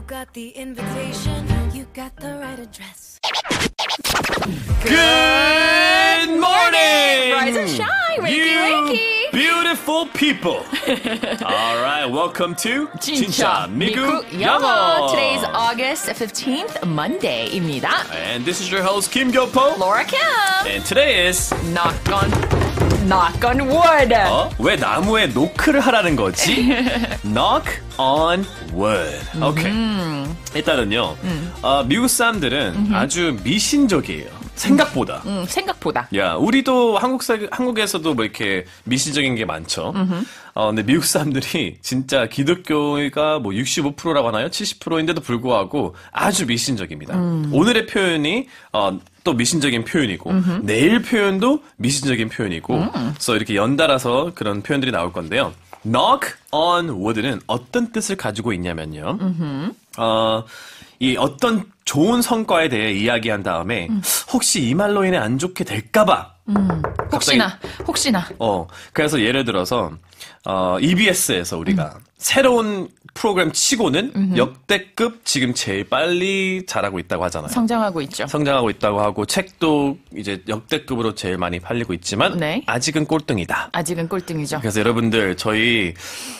You got the invitation, you got the right address. Good morning! Rise and shine, Ricky you Beautiful people! All right, welcome to Migu 미국 Today Today's August 15th, Monday입니다. And this is your host Kim Gyopo, Laura Kim, and today is Knock on knock on wood. 어? 왜 나무에 노크를 하라는 거지? knock on wood. 오케이. Okay. 음. 일단은요. 음. 어, 미국 사람들은 아주 미신적이에요. 생각보다. 음, 생각보다. 야, 우리도 한국 사 한국에서도 뭐 이렇게 미신적인 게 많죠. 음 어, 근데 미국 사람들이 진짜 기독교가 뭐 65%라고 하나요? 70%인데도 불구하고 아주 미신적입니다. 음. 오늘의 표현이 어, 또 미신적인 표현이고 음흠. 내일 표현도 미신적인 표현이고 음. 그래서 이렇게 연달아서 그런 표현들이 나올 건데요. knock on wood는 어떤 뜻을 가지고 있냐면요. 음흠. 어, 이 어떤 좋은 성과에 대해 이야기한 다음에 음. 혹시 이 말로 인해 안 좋게 될까봐. 음. 혹시나 혹시나. 어 그래서 예를 들어서 어 EBS에서 우리가 음. 새로운 프로그램 치고는 음흠. 역대급 지금 제일 빨리 자라고 있다고 하잖아요. 성장하고 있죠. 성장하고 있다고 하고 책도 이제 역대급으로 제일 많이 팔리고 있지만 네. 아직은 꼴등이다. 아직은 꼴등이죠. 그래서 여러분들 저희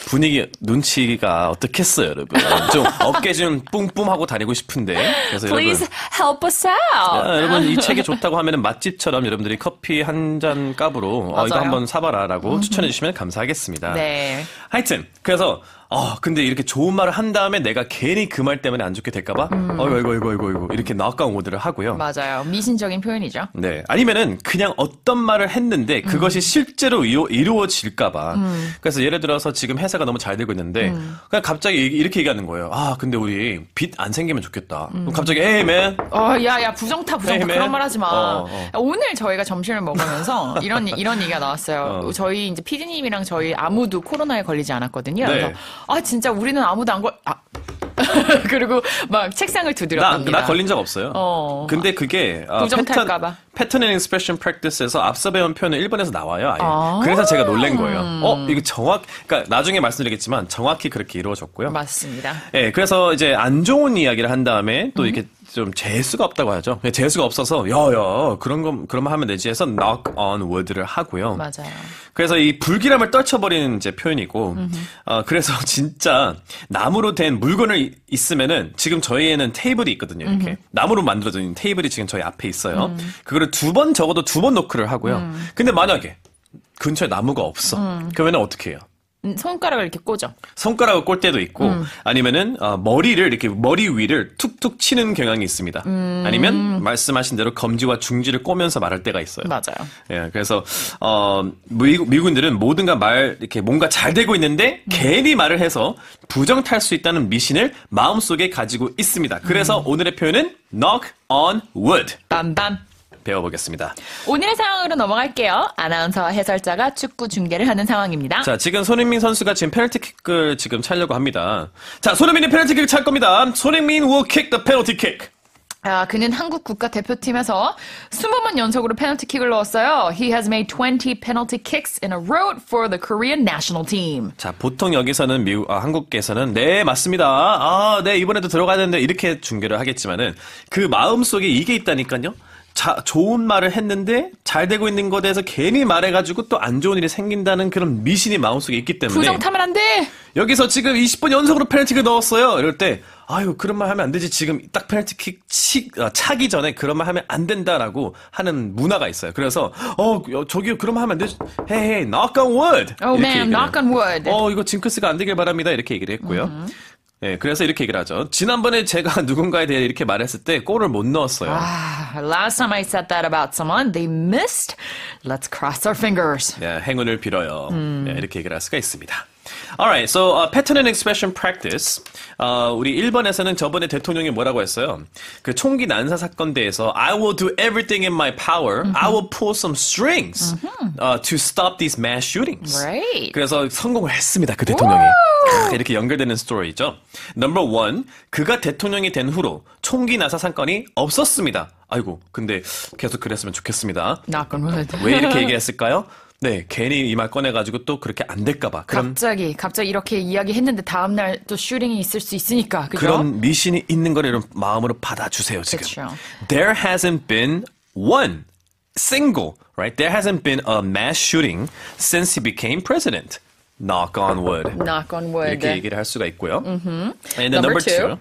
분위기 눈치가 어떻겠어요, 여러분? 좀 어깨 좀 뿜뿜하고 다니고 알고 싶은데. 그래서 Please 여러분, help us out. 아, 여러분 이 책이 좋다고 하면은 맛집처럼 여러분들이 커피 한 잔 값으로 어, 이거 한번 사봐라라고 음. 추천해 주시면 감사하겠습니다. 네. 하여튼 그래서 아, 근데 이렇게 좋은 말을 한 다음에 내가 괜히 그 말 때문에 안 좋게 될까봐, 음. 어이구, 어이구, 어이구, 어이구, 이렇게 낙광오드를 하고요. 맞아요. 미신적인 표현이죠. 네. 아니면은 그냥 어떤 말을 했는데 그것이 음. 실제로 이루, 어질까봐 음. 그래서 예를 들어서 지금 회사가 너무 잘 되고 있는데, 음. 그냥 갑자기 이렇게 얘기하는 거예요. 아, 근데 우리 빚 안 생기면 좋겠다. 음. 갑자기, 에이, 맨. 어, 야, 야, 부정타, 부정타. h e 그런 말 하지 마. 어, 어. 어. 오늘 저희가 점심을 먹으면서 이런, 이런 얘기가 나왔어요. 어. 저희 이제 피디님이랑 저희 아무도 코로나에 걸리지 않았거든요. 네. 그래서 아 진짜 우리는 아무도 안 걸. 아. 그리고 막 책상을 두드렸답다 나, 나 걸린 적 없어요. 어. 근데 그게 어, 패턴 패턴 앤 익스프레션 프랙티스에서 앞서 배운 표현은 일본에서 나와요. 아. 예 그래서 제가 놀란 거예요. 음. 어, 이거 정확 그러니까 나중에 말씀드리겠지만 정확히 그렇게 이루어졌고요. 맞습니다. 예, 네, 그래서 이제 안 좋은 이야기를 한 다음에 또 음. 이렇게 좀 재수가 없다고 하죠. 예, 재수가 없어서 여여 그런 거 그러면 하면 되지 해서 knock on wood를 하고요. 맞아요. 그래서 이 불길함을 떨쳐버리는 이제 표현이고, 어, 그래서 진짜 나무로 된 물건을 있으면은 지금 저희에는 테이블이 있거든요. 이렇게 나무로 만들어진 테이블이 지금 저희 앞에 있어요. 음. 그거를 두 번 적어도 두 번 노크를 하고요. 음. 근데 만약에 근처에 나무가 없어. 음. 그러면 어떻게 해요? 음, 손가락을 이렇게 꽂죠. 손가락을 꼴 때도 있고 음. 아니면은 어, 머리를 이렇게 머리 위를 툭툭 치는 경향이 있습니다. 음. 아니면 말씀하신 대로 검지와 중지를 꼬면서 말할 때가 있어요. 맞아요. 예, 그래서 어, 미국, 미군들은 모든가말 이렇게 뭔가 잘 되고 있는데 음. 괜히 말을 해서 부정 탈 수 있다는 미신을 마음속에 가지고 있습니다. 그래서 음. 오늘의 표현은 knock on wood. 딴딴. 배워보겠습니다. 오늘의 상황으로 넘어갈게요. 아나운서와 해설자가 축구 중계를 하는 상황입니다. 자, 지금 손흥민 선수가 지금 페널티킥을 지금 찰려고 합니다. 자, 손흥민이 페널티킥을 찰 겁니다. 손흥민 will kick the penalty kick. 아, 그는 한국 국가대표팀에서 20번 연속으로 페널티킥을 넣었어요. He has made 20 penalty kicks in a row for the Korean national team. 자, 보통 여기서는 미국, 아, 한국에서는 네, 맞습니다. 아, 네, 이번에도 들어가야 되는데 이렇게 중계를 하겠지만은 그 마음속에 이게 있다니까요. 자, 좋은 말을 했는데 잘 되고 있는 것에 대해서 괜히 말해가지고 또 안 좋은 일이 생긴다는 그런 미신이 마음속에 있기 때문에 부정 타면 안 돼. 여기서 지금 20번 연속으로 페널티킥을 넣었어요. 이럴 때 아유 그런 말 하면 안 되지. 지금 딱 페널티킥 치, 어, 차기 전에 그런 말 하면 안 된다라고 하는 문화가 있어요. 그래서 어, 어 저기 그런 말 하면 안 되지. 헤이 hey, knock on wood. Oh knock on wood. 어 이거 징크스가 안 되길 바랍니다. 이렇게 얘기를 했고요. Uh-huh. 예, 그래서 이렇게 얘기를 하죠. 지난번에 제가 누군가에 대해 이렇게 말했을 때 골을 못 넣었어요. 아, last time I said that about someone, they missed. Let's cross our fingers. 네, 행운을 빌어요. 음. 네, 이렇게 얘기를 할 수가 있습니다. Alright, so uh, pattern and expression practice. Uh, 우리 1번에서는 저번에 대통령이 뭐라고 했어요? 그 총기 난사 사건 대해서 I will do everything in my power. Mm-hmm. I will pull some strings mm-hmm. uh, to stop these mass shootings. Right. 그래서 성공을 했습니다. 그 대통령이. 크, 이렇게 연결되는 스토리죠. Number one, 그가 대통령이 된 후로 총기 난사 사건이 없었습니다. 아이고, 근데 계속 그랬으면 좋겠습니다. 왜 이렇게 얘기했을까요? 네, 괜히 이말 꺼내가지고 또 그렇게 안 될까봐. 갑자기, 갑자기 이렇게 이야기했는데 다음날 또 슈링이 있을 수 있으니까. 그죠? 그런 미신이 있는 걸 이런 마음으로 받아주세요, 지금. 그쵸. There hasn't been one single, right? There hasn't been a mass shooting since he became president. Knock on wood. Knock on wood. 이렇게 얘기를 할 수가 있고요. Mm-hmm. And then number, number two. two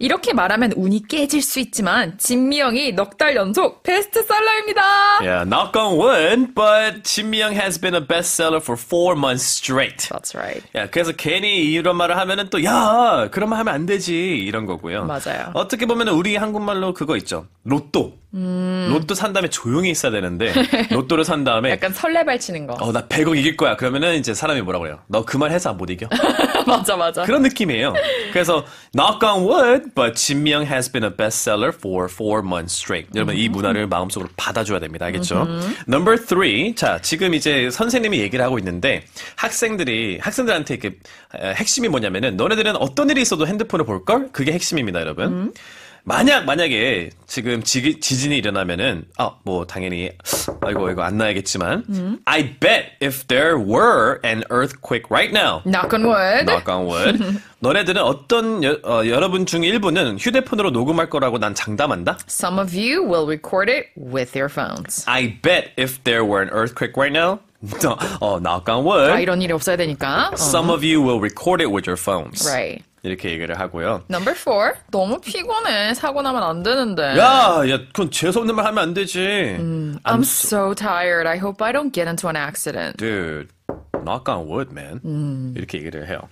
이렇게 말하면 운이 깨질 수 있지만 진미영이 넉달 연속 베스트셀러입니다. Yeah, knock on wood, but 진미영 has been a bestseller for four months straight. That's right. Yeah, 그래서 괜히 이런 말을 하면은 또 야, 그런 말 하면 안 되지 이런 거고요. 맞아요. 어떻게 보면 우리 한국말로 그거 있죠. 로또. 음... 로또 산 다음에 조용히 있어야 되는데 로또를 산 다음에 약간 설레발 치는 거. 어, 나 100억 이길 거야. 그러면은 이제 사람이 뭐라 그래요? 너 그 말 해서 못 이겨. 맞아, 맞아. 그런 느낌이에요. 그래서 knock on wood But j i has been a bestseller for four months straight. 여러분 이 음. 문화를 마음속으로 받아줘야 됩니다. 알겠죠? Number three. 자 지금 이제 선생님이 얘기를 하고 있는데 학생들이 학생들한테 이렇게 핵심이 뭐냐면은 너네들은 어떤 일이 있어도 핸드폰을 볼 걸? 그게 핵심입니다, 여러분. 음. 만약 만약에 지금 지, 지진이 일어나면은 아뭐 당연히 아이고 이거 안 나야겠지만 음. I bet if there were an earthquake right now. Knock on wood. Knock on wood. 너네들은 어떤 여, 어, 여러분 중 일부는 휴대폰으로 녹음할 거라고 난 장담한다. Some of you will record it with your phones. I bet if there were an earthquake right now. 어, knock on wood. 아, 이런 일이 없어야 되니까. Some of you will record it with your phones. Right. 이렇게 얘기를 하고요. Number four. 너무 피곤해. 사고 나면 안 되는데. 야, 야, 그건 재수없는 말 하면 안 되지. 음, I'm, I'm so tired. I hope I don't get into an accident. Dude, knock on wood, man. 음. 이렇게 얘기를 해요.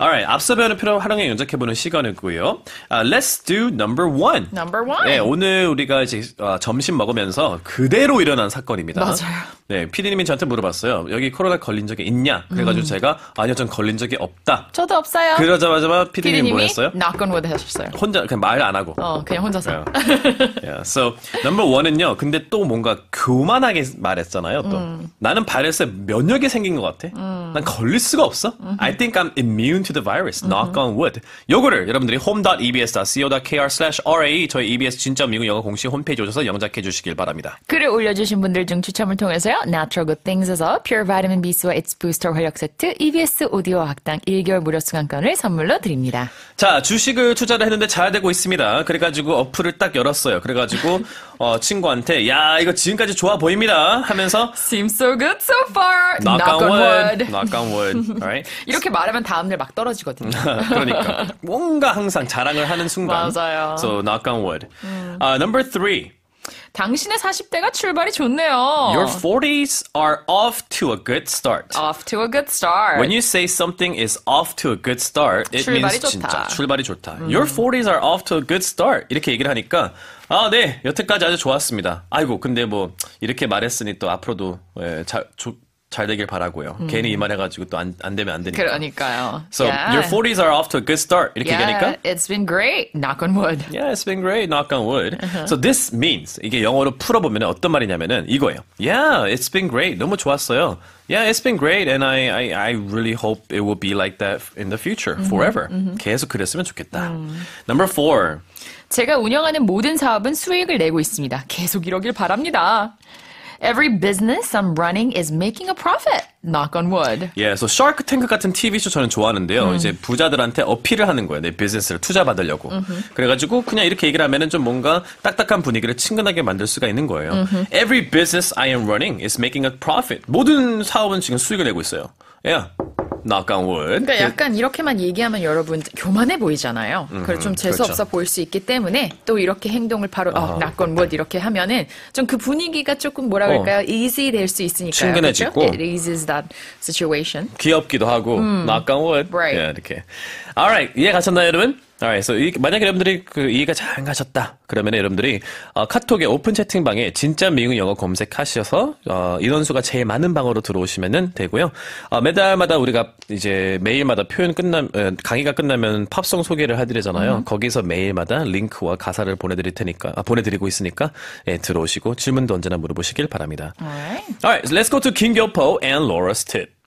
Alright, 앞서 배우는 표현 활용해 연작해보는 시간이고요. Uh, let's do number one. Number one. 네, 오늘 우리가 이제 어, 점심 먹으면서 그대로 일어난 사건입니다. 맞아요. 네, 피디님이 저한테 물어봤어요. 여기 코로나 걸린 적이 있냐? 그래가지고 음. 제가 아니요, 전 걸린 적이 없다. 저도 없어요. 그러자마자 피디님이 뭐 했어요? knock on wood 하셨어요. 혼자 그냥 말안 하고. 어, 그냥 혼자서. Yeah. 네. yeah. So number one은요. 근데 또 뭔가 교만하게 말했잖아요. 또 음. 나는 바이러스에 면역이 생긴 것 같아. 음. 난 걸릴 수가 없어. 음. I think I'm immune. immune to the virus. Knock on wood. 요거를 여러분들이 home.ebs.co.kr/ra 저희 EBS 진짜 미국 영어 공식 홈페이지 오셔서 영작해 주시길 바랍니다. 글을 올려주신 분들 중 추첨을 통해서요. Natural Good Things에서 Pure Vitamin B와 It's Booster 활력 세트, EBS 오디오 학당 1개월 무료 수강권을 선물로 드립니다. 자, 주식을 투자를 했는데 잘 되고 있습니다. 그래가지고 어플을 딱 열었어요. 그래가지고 어, 친구한테 야 이거 지금까지 좋아 보입니다 하면서 Seems so good so far. Knock, knock on wood. Knock on wood. Right? 이렇게 말하면 다음 날 막 떨어지거든요. 그러니까 뭔가 항상 자랑을 하는 순간. 맞아요. So knock on wood. 음. Uh, number three. 당신의 40대가 출발이 좋네요. Your 40s are off to a good start. Off to a good start. When you say something is off to a good start, it means 좋다. 진짜 출발이 좋다. 음. Your 40s are off to a good start. 이렇게 얘기를 하니까 아, 네. 여태까지 아주 좋았습니다. 아이고, 근데 뭐, 이렇게 말했으니 또 앞으로도, 예, 자, 조, 잘 되길 바라고요. 음. 괜히 이말 해가지고 또 안 안 되면 안 되니까. 그러니까요. So yeah. your 40s are off to a good start. 이렇게 yeah, 되니까. It's been great. Knock on wood. Yeah, it's been great. Knock on wood. Uh-huh. So this means 이게 영어로 풀어보면 어떤 말이냐면은 이거예요. Yeah, it's been great. 너무 좋았어요. Yeah, it's been great, and I, I, I really hope it will be like that in the future, mm-hmm, forever. Mm-hmm. 계속 그랬으면 좋겠다. Mm. Number four. 제가 운영하는 모든 사업은 수익을 내고 있습니다. 계속 이러길 바랍니다. Every business I'm running is making a profit. Knock on wood. 예, so Shark Tank 같은 TV 쇼 저는 좋아하는데요. 음. 이제 부자들한테 어필을 하는 거예요. 내 비즈니스를 투자 받으려고. 음흠. 그래가지고 그냥 이렇게 얘기를 하면은 좀 뭔가 딱딱한 분위기를 친근하게 만들 수가 있는 거예요. 음흠. Every business I am running is making a profit. 모든 사업은 지금 수익을 내고 있어요. Yeah. 낙강훈. 그러니까 그 약간 이렇게만 얘기하면 여러분 교만해 보이잖아요. 음, 그래서 그렇죠. 좀 음, 재수 그렇죠. 없어 그렇죠. 보일 수 있기 때문에 또 이렇게 행동을 바로 어, 아, 낙건 뭐 이렇게 하면은 좀 그 분위기가 조금 뭐라 그럴까요? 어. easy 될 수 있으니까요. 친근해지고. 그렇죠? It eases that situation. 귀엽기도 하고 낙강훈. 음. Right. Yeah, 예, 이렇게. Alright 이해 가셨나요, 여러분? 아, 그래서 이, 만약에 여러분들이 그 이해가 잘안 가셨다 그러면 여러분들이 어, 카톡에 오픈 채팅방에 진짜 미국 영어 검색하셔서 어, 인원수가 제일 많은 방으로 들어오시면 되고요. 어, 매달마다 우리가 이제 매일마다 표현 끝나 강의가 끝나면 팝송 소개를 해드리잖아요. 음. 거기서 매일마다 링크와 가사를 보내드릴 테니까 아, 보내드리고 있으니까 예, 들어오시고 질문도 언제나 물어보시길 바랍니다. Alright, Alright so let's go to King Yopo and Laura's tip.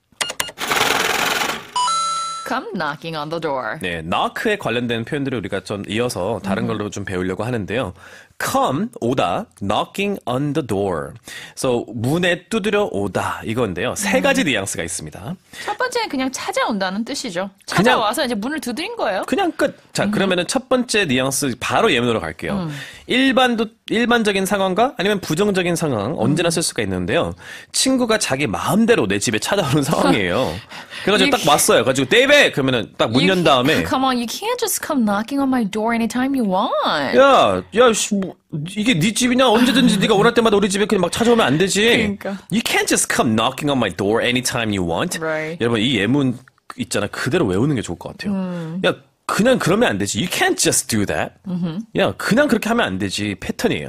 come knocking on the door. 네, knock에 관련된 표현들을 우리가 좀 이어서 다른 음. 걸로 좀 배우려고 하는데요. come 오다 knocking on the door. 그래 문에 두드려 오다 이건데요. 세 음. 가지 뉘앙스가 있습니다. 첫 번째는 그냥 찾아온다는 뜻이죠. 찾아와서 이제 문을 두드린 거예요. 그냥 끝. 자, 음. 그러면은 첫 번째 뉘앙스 바로 예문으로 갈게요. 일반도 일반적인 상황과 아니면 부정적인 상황 언제나 음. 쓸 수가 있는데요. 친구가 자기 마음대로 내 집에 찾아오는 상황이에요. 그래가지고 딱 왔어요. 가지고 데이베 그러면은 딱 문 연 다음에 Come on, you can't just come knocking on my door anytime you want. 야, 야, 씨, 뭐, 이게 네 집이냐? 언제든지 네가 오랄 때마다 우리 집에 그냥 막 찾아오면 안 되지. 그러니까. You can't just come knocking on my door anytime you want. Right. 여러분 이 예문 있잖아 그대로 외우는 게 좋을 것 같아요. 음. 야 그냥 그러면 안 되지. You can't just do that. 야, 그냥 그렇게 하면 안 되지. 패턴이에요.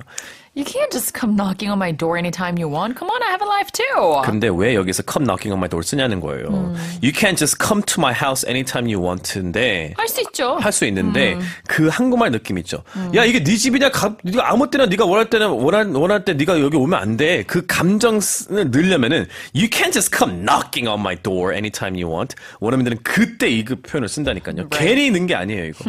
You can't just come knocking on my door anytime you want. Come on, I have a life too. 근데 왜 여기서 come knocking on my door 쓰냐는 거예요. 음. You can't just come to my house anytime you want인데 할 수 있죠. 할 수 있는데 음. 그 한국말 느낌 있죠. 음. 야 이게 네 집이냐? 네가 아무 때나 네가 원할 때나 원할 원할 때 네가 여기 오면 안 돼. 그 감정을 늘려면은 you can't just come knocking on my door anytime you want. 원어민들은 그때 이 그 표현을 쓴다니까요. Right. 괜히 있는 게 아니에요 이거.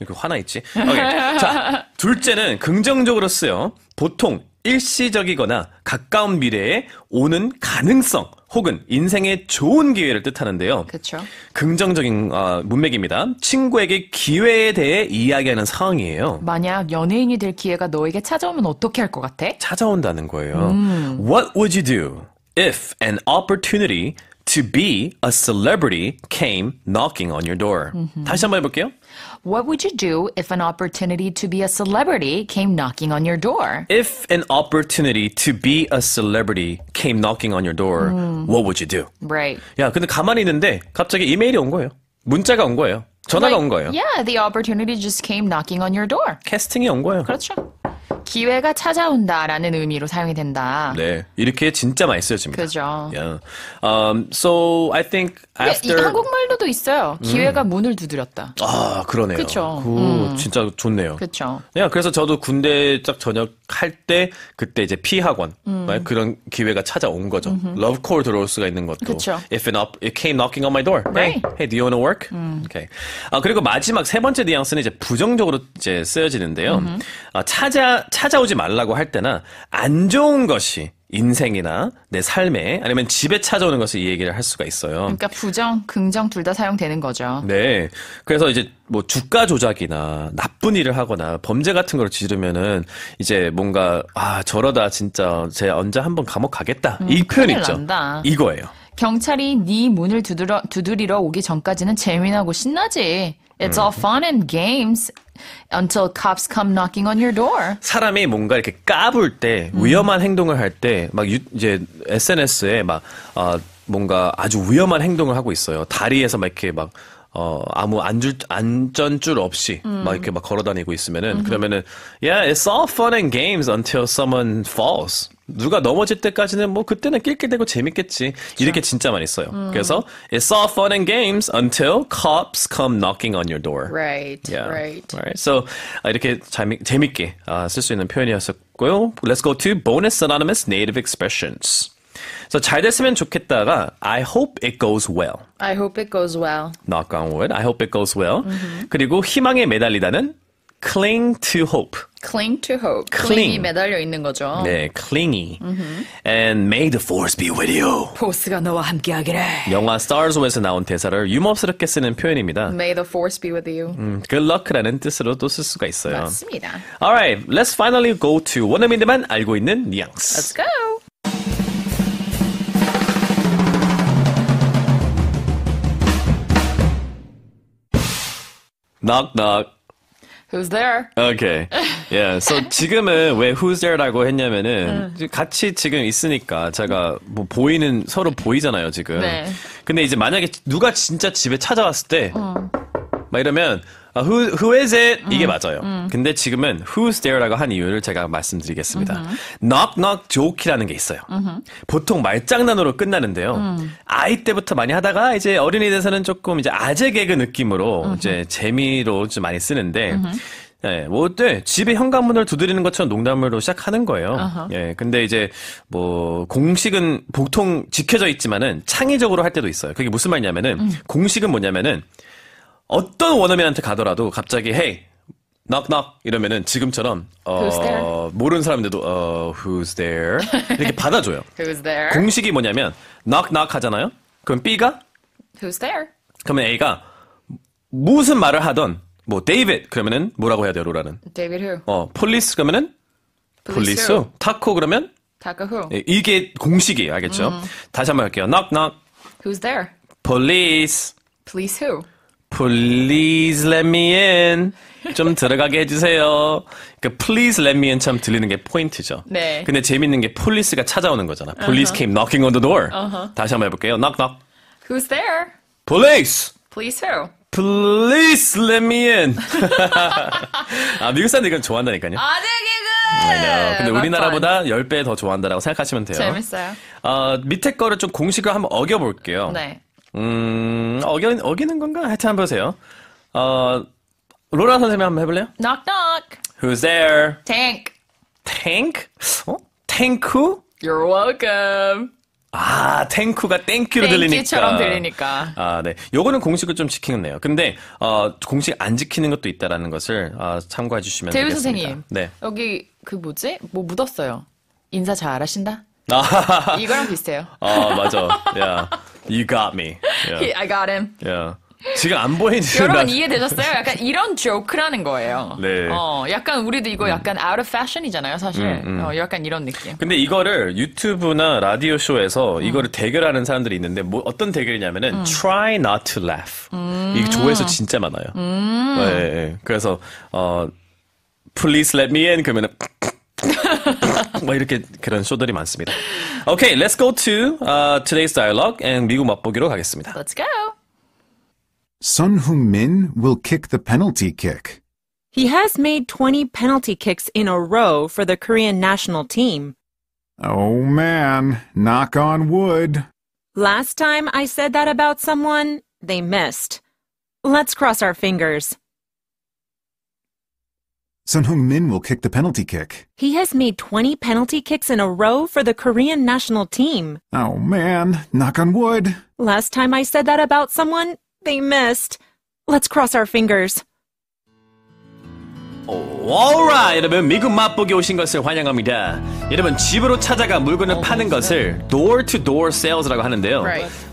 이렇게 화나 있지. Okay. 자 둘째는 긍정적으로 쓰요. 보통 일시적이거나 가까운 미래에 오는 가능성 혹은 인생의 좋은 기회를 뜻하는데요. 그렇죠. 긍정적인 어, 문맥입니다. 친구에게 기회에 대해 이야기하는 상황이에요. 만약 연예인이 될 기회가 너에게 찾아오면 어떻게 할 것 같아? 찾아온다는 거예요. 음. What would you do if an opportunity to be a celebrity came knocking on your door. Mm-hmm. 다시 한번 해볼게요. What would you do if an opportunity to be a celebrity came knocking on your door? If an opportunity to be a celebrity came knocking on your door, mm. what would you do? Right. 야, 근데 가만히 있는데 갑자기 이메일이 온 거예요. 문자가 온 거예요. 전화가 like, 온 거예요. Yeah, the opportunity just came knocking on your door. 캐스팅이 온 거예요. 그렇죠. 기회가 찾아온다라는 의미로 사용이 된다. 네, 이렇게 진짜 많이 쓰여집니다. 그죠. Yeah. Um, so I think 예, after 한국말로도 있어요. 음. 기회가 음. 문을 두드렸다. 아, 그러네요. 그렇죠. 음. 진짜 좋네요. 그렇죠. 네, 그래서 저도 군대 딱 전역할 때 그때 이제 피학원 음. 네, 그런 기회가 찾아온 거죠. 음흠. call 들어올 수가 있는 것도. 그렇 If an op, it came knocking on my door. Right. Hey, hey do you wanna work? 음. Okay. 아 그리고 마지막 세 번째 뉘앙스는 이제 부정적으로 이제 쓰여지는데요. 아, 찾아 찾아오지 말라고 할 때나 안 좋은 것이 인생이나 내 삶에 아니면 집에 찾아오는 것을 이 얘기를 할 수가 있어요. 그러니까 부정, 긍정 둘 다 사용되는 거죠. 네. 그래서 이제 뭐 주가 조작이나 나쁜 일을 하거나 범죄 같은 걸 지르면은 이제 뭔가 아 저러다 진짜 제 언제 한번 감옥 가겠다 음, 이 표현 있죠. 난다. 이거예요. 경찰이 네 문을 두드러, 두드리러 오기 전까지는 재미나고 신나지. It's all 음. fun and games until cops come knocking on your door. 사람이 뭔가 이렇게 까불 때 음. 위험한 행동을 할 때 막 이제 SNS에 막 어, 뭔가 아주 위험한 행동을 하고 있어요. 다리에서 막 이렇게 막 어, 아무 안줄, 안전줄 없이 음. 막 이렇게 막 걸어 다니고 있으면은, 음 그러면은, yeah, it's all fun and games until someone falls. 누가 넘어질 때까지는 뭐 그때는 낄낄대고 재밌겠지 그렇죠. 이렇게 진짜 많이 써요. 음. 그래서 it's all fun and games until cops come knocking on your door. Right, yeah. right, right. So 이렇게 재미, 재밌게 아, 쓸수 있는 표현이었었고요. Let's go to bonus anonymous native expressions. So 잘 됐으면 좋겠다가 I hope it goes well. I hope it goes well. Knock on wood. I hope it goes well. Mm-hmm. 그리고 희망에 매달리다는 cling to hope. cling to hope. Cling. cling이 매달려 있는 거죠. 네, clingy. And may the force be with you. 포스가 너와 함께하기를. 영화 Stars Wars에서 나온 대사를 유머스럽게 쓰는 표현입니다. May the force be with you. 음, Good luck라는 뜻으로도 쓸 수가 있어요. 맞습니다. Alright, let's finally go to 원어민들만 알고 있는 뉘앙스. Let's go. Knock knock. Who's there? Okay. Yeah. So 지금은 왜 Who's there라고 했냐면은 네. 같이 지금 있으니까 제가 뭐 보이는 서로 보이잖아요 지금. 네. 근데 이제 만약에 누가 진짜 집에 찾아왔을 때막 어. 이러면 아, who, who is it? 음. 이게 맞아요. 음. 근데 지금은 who's there라고 한 이유를 제가 말씀드리겠습니다. knock knock joke이라는 게 있어요. 보통 말장난으로 끝나는데요. 음. 아이 때부터 많이 하다가 이제 어린이 돼서는 조금 이제 아재 개그 느낌으로 이제 재미로 좀 많이 쓰는데 예, 뭐, 네, 집에 현관문을 두드리는 것처럼 농담으로 시작하는 거예요. u h 예, 근데 이제, 뭐, 공식은 보통 지켜져 있지만은 창의적으로 할 때도 있어요. 그게 무슨 말이냐면은, 음. 공식은 뭐냐면은, 어떤 원어민한테 가더라도 갑자기 헤이 넉넉 이러면은 지금처럼 어, 모르는 사람들도 어, who's there 이렇게 받아줘요. who's there? 공식이 뭐냐면 넉넉 하잖아요. 그럼 B가 who's there? 그러면 A가 무슨 말을 하던 뭐 David 그러면은 뭐라고 해야 돼요, 로라는? David who? 어, police 그러면은 police, police 타코 그러면 타코 who? 예, 이게 공식이에요, 알겠죠? 음. 다시 한번 할게요. knock knock. Who's there? Police. Police who? Please let me in. 좀 들어가게 해주세요. 그러니까 please let me in 참 들리는 게 포인트죠. 네. 근데 재밌는 게 폴리스가 찾아오는 거잖아. Uh-huh. Police uh-huh. came knocking on the door. Uh-huh. 다시 한번 해볼게요. Knock knock. Who's there? Police. Police who? Please let me in. 아 미국 사람들 이건 좋아한다니까요. 아들 개그. 근데 우리나라보다 10배 더 좋아한다라고 생각하시면 돼요. 재밌어요. 어, 밑에 거를 좀 공식을 한번 어겨볼게요. 네. 음, 어겨, 어기는 건가? 하여튼 한번 보세요. 어, 로라 선생님 한번 해볼래요? Knock knock. Who's there? Tank. Tank? 어? 탱크? You're welcome. 아, 탱크가 땡큐로 들리니까. 땡큐처럼 들리니까. 아, 네. 요거는 공식을 좀 지키겠네요. 근데, 어, 공식 안 지키는 것도 있다라는 것을, 어, 참고해 주시면 되겠습니다. 대우 선생님. 네. 여기, 그 뭐지? 뭐 묻었어요. 인사 잘 하신다? 아. 이거랑 비슷해요. 아, 맞아. 야. You got me. Yeah. He, I got him. Yeah. 지금 안 보이는 여러분 이해되셨어요? 약간 이런 조크라는 거예요. 네. 어, 약간 우리도 이거 음. 약간 out of fashion이잖아요, 사실. 음, 음. 어, 약간 이런 느낌. 근데 이거를 유튜브나 라디오 쇼에서 음. 이거를 대결하는 사람들이 있는데 뭐 어떤 대결이냐면은 음. try not to laugh. 이게 음. 조회수 진짜 많아요. 네, 네, 그래서 어 please let me in 그러면은 이렇게 그런 쇼들이 많습니다. Okay, let's go to uh, today's dialogue and 미국 맛보기로 가겠습니다. Let's go. Sun Hoon Min will kick the penalty kick. He has made 20 penalty kicks in a row for the Korean national team. Oh man, knock on wood. Last time I said that about someone, they missed. Let's cross our fingers. Sun Hung Min will kick the penalty kick. He has made 20 penalty kicks in a row for the Korean national team. Oh man, knock on wood. Last time I said that about someone, they missed. Let's cross our fingers. 오라 여러분 미국 맛보기 오신 것을 환영합니다. 여러분 집으로 찾아가 물건을 어, 파는 것을 door to door sales라고 하는데요.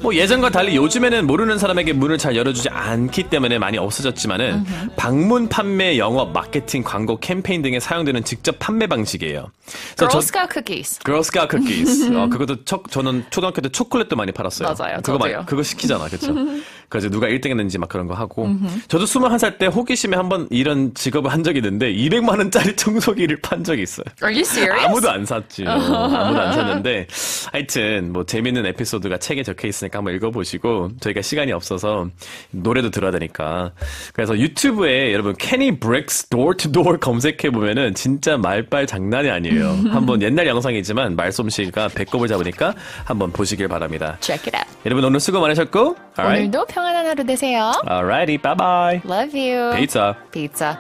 뭐 예전과 달리 요즘에는 모르는 사람에게 문을 잘 열어주지 않기 때문에 많이 없어졌지만은 방문 판매, 영업, 마케팅, 광고 캠페인 등에 사용되는 직접 판매 방식이에요. 그래서 Girl 저- Scout cookies. Girl Scout cookies. 어, 그것도 초, 저는 초등학교 때 초콜릿도 많이 팔았어요. 맞아요, 그거 많이- 저도요. 그거 시키잖아, 그렇죠? 그래서 누가 1등 했는지 막 그런 거 하고. 음흠. 저도 21살 때 호기심에 한번 이런 직업을 한 적이 있는데 200만 원짜리 청소기를 판 적이 있어요. Are you serious? 아무도 안 샀지. 아무도 안 샀는데 하여튼 뭐 재밌는 에피소드가 책에 적혀 있으니까 한번 읽어 보시고 저희가 시간이 없어서 노래도 들어야 되니까. 그래서 유튜브에 여러분 캐니 브렉스 도어 투 도어 검색해 보면은 진짜 말빨 장난이 아니에요. 한번 옛날 영상이지만 말솜씨가 배꼽을 잡으니까 한번 보시길 바랍니다. Check it out. 여러분 오늘 수고 많으셨고 Alright. 오늘도 평안한 하루 되세요. Alrighty, bye bye. Love you. Pizza. Pizza.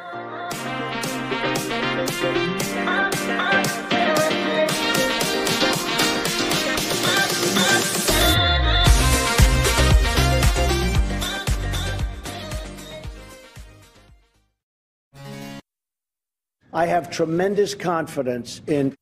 I have tremendous confidence in